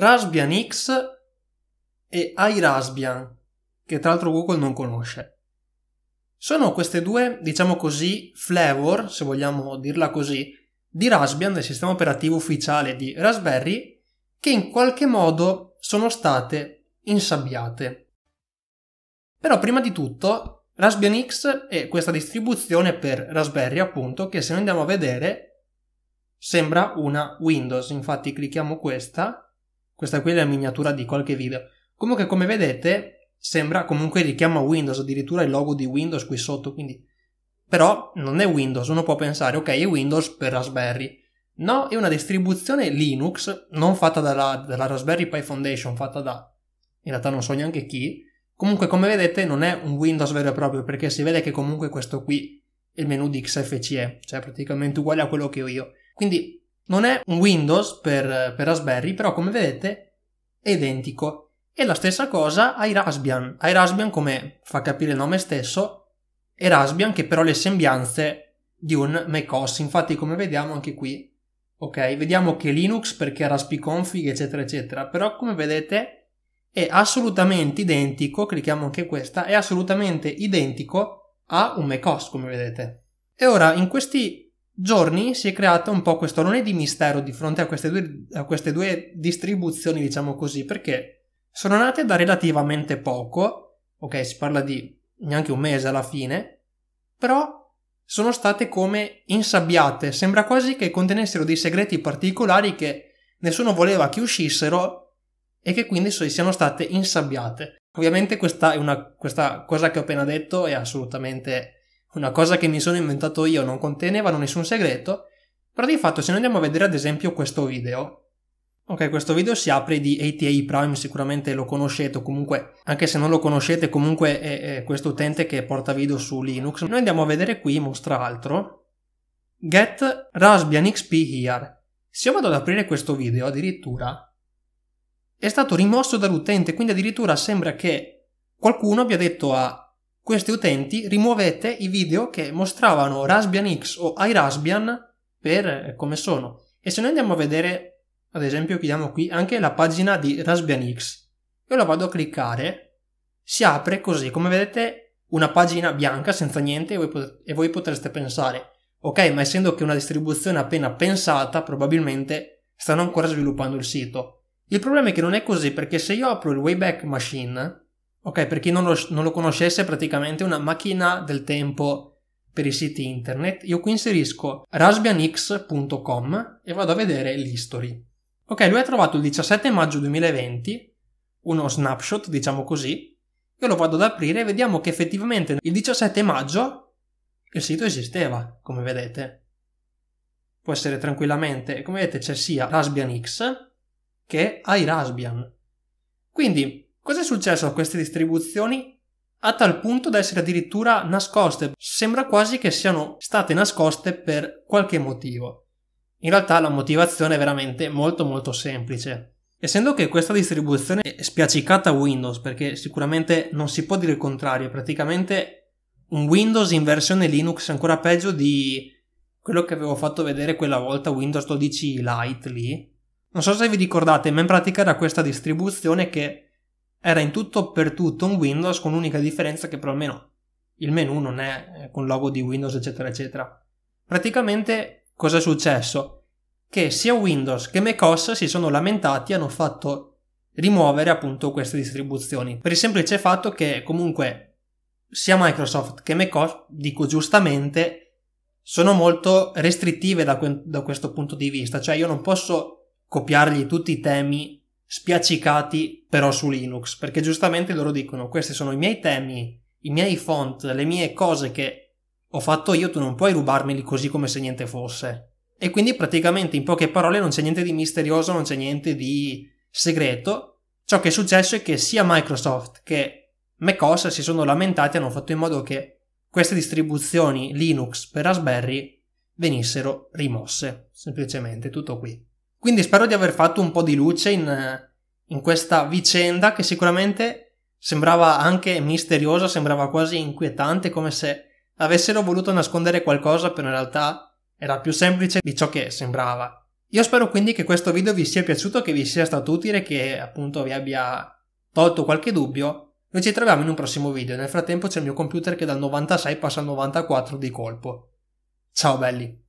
Raspbian X e iRaspbian, che tra l'altro Google non conosce. Sono queste due, diciamo così, flavor, se vogliamo dirla così, di Raspbian, del sistema operativo ufficiale di Raspberry, che in qualche modo sono state insabbiate. Però prima di tutto, Raspbian X è questa distribuzione per Raspberry, appunto, che se noi andiamo a vedere sembra una Windows. Infatti clicchiamo questa questa qui è la miniatura di qualche video. Comunque, come vedete, sembra comunque richiama Windows, addirittura il logo di Windows qui sotto, quindi... Però non è Windows, uno può pensare, ok, è Windows per Raspberry. No, è una distribuzione Linux, non fatta dalla, dalla Raspberry Pi Foundation, fatta da... in realtà non so neanche chi. Comunque, come vedete, non è un Windows vero e proprio, perché si vede che comunque questo qui è il menu di XFCE, cioè praticamente uguale a quello che ho io. Quindi non è un Windows per, per Raspberry, però come vedete è identico. E la stessa cosa ai Raspbian. Ai Raspbian, come fa capire il nome stesso, è Raspbian che però le sembianze di un macOS. Infatti, come vediamo anche qui, ok, vediamo che Linux perché config, eccetera, eccetera. Però, come vedete, è assolutamente identico, clicchiamo anche questa, è assolutamente identico a un macOS, come vedete. E ora, in questi giorni si è creato un po' questo orone di mistero di fronte a queste, due, a queste due distribuzioni, diciamo così, perché sono nate da relativamente poco, ok, si parla di neanche un mese alla fine, però sono state come insabbiate, sembra quasi che contenessero dei segreti particolari che nessuno voleva che uscissero e che quindi siano state insabbiate. Ovviamente questa, è una, questa cosa che ho appena detto è assolutamente una cosa che mi sono inventato io non contenevano nessun segreto, però di fatto se noi andiamo a vedere ad esempio questo video, ok questo video si apre di ATA Prime, sicuramente lo conoscete o comunque anche se non lo conoscete comunque è, è questo utente che porta video su Linux, noi andiamo a vedere qui mostra altro, get Raspbian XP here, se io vado ad aprire questo video addirittura è stato rimosso dall'utente, quindi addirittura sembra che qualcuno abbia detto a questi utenti rimuovete i video che mostravano Raspbian X o iRaspbian per eh, come sono. E se noi andiamo a vedere, ad esempio, chiudiamo qui anche la pagina di Raspbian X, io la vado a cliccare, si apre così, come vedete una pagina bianca senza niente e voi, e voi potreste pensare, ok, ma essendo che una distribuzione appena pensata, probabilmente stanno ancora sviluppando il sito. Il problema è che non è così perché se io apro il Wayback Machine, Ok, per chi non lo, non lo conoscesse, è praticamente una macchina del tempo per i siti internet. Io qui inserisco raspbianx.com e vado a vedere l'history. Ok, lui ha trovato il 17 maggio 2020, uno snapshot, diciamo così. Io lo vado ad aprire e vediamo che effettivamente il 17 maggio il sito esisteva, come vedete. Può essere tranquillamente, come vedete c'è sia Raspbian X che iRaspbian. Quindi Cos'è successo a queste distribuzioni a tal punto da essere addirittura nascoste? Sembra quasi che siano state nascoste per qualche motivo. In realtà la motivazione è veramente molto molto semplice. Essendo che questa distribuzione è spiaccicata Windows, perché sicuramente non si può dire il contrario, è praticamente un Windows in versione Linux ancora peggio di quello che avevo fatto vedere quella volta Windows 12 Lite lì. Non so se vi ricordate, ma in pratica era questa distribuzione che era in tutto per tutto un Windows con l'unica differenza che però almeno il menu non è eh, con logo di Windows eccetera eccetera. Praticamente cosa è successo? Che sia Windows che macOS si sono lamentati e hanno fatto rimuovere appunto queste distribuzioni per il semplice fatto che comunque sia Microsoft che macOS, dico giustamente, sono molto restrittive da, que- da, questo punto di vista, cioè io non posso copiargli tutti i temi spiaccicati però su Linux, perché giustamente loro dicono questi sono i miei temi, i miei font, le mie cose che ho fatto io, tu non puoi rubarmeli così come se niente fosse. E quindi praticamente in poche parole non c'è niente di misterioso, non c'è niente di segreto. Ciò che è successo è che sia Microsoft che macOS si sono lamentati e hanno fatto in modo che queste distribuzioni Linux per Raspberry venissero rimosse, semplicemente tutto qui. Quindi spero di aver fatto un po' di luce in, eh, in questa vicenda che sicuramente sembrava anche misteriosa, sembrava quasi inquietante, come se avessero voluto nascondere qualcosa, però in realtà era più semplice di ciò che sembrava. Io spero quindi che questo video vi sia piaciuto, che vi sia stato utile, che appunto vi abbia tolto qualche dubbio. Noi ci troviamo in un prossimo video, nel frattempo c'è il mio computer che dal 96 passa al 94 di colpo. Ciao belli!